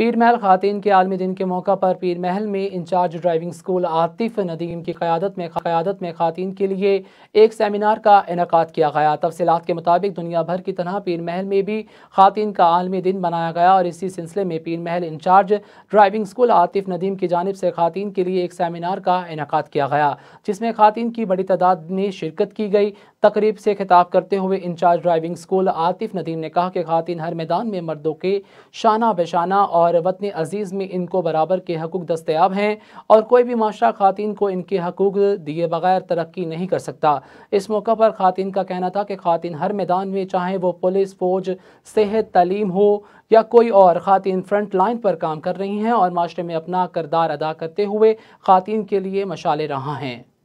पीर महल खातन के आलमी दिन के मौका पर पीर महल में incharge driving school Atif Nadeem की क़्यादत में क़्यादत में खातन के लिए एक सेमिनार का इनका किया गया तफसीत के मुताबिक दुनिया भर की तरह पीर महल में भी खातन का आलमी दिन मनाया गया और इसी सिलसिले में Pir Mahal in charge driving school Atif Nadeem की जानब से खातन के लिए एक सेमिनार का इनका किया गया जिसमें खातन की बड़ी तादाद में शिरकत की गई तकरीब से खिताब करते हुए in charge driving school Atif Nadeem ने कहा कि खातिन हर मैदान में मर्दों के शाना बेशाना और वतन अजीज़ में इनको बराबर के हकूक दस्तियाब हैं और कोई भी माशरा खातिन को इनके हकूक दिए बगैर तरक्की नहीं कर सकता इस मौका पर खातिन का कहना था कि खातिन हर मैदान में चाहे वो पुलिस फौज सेहत तलीम हो या कोई और खातिन फ्रंट लाइन पर काम कर रही हैं और माशरे में अपना करदार अदा करते हुए खातिन के लिए मशाले रहा हैं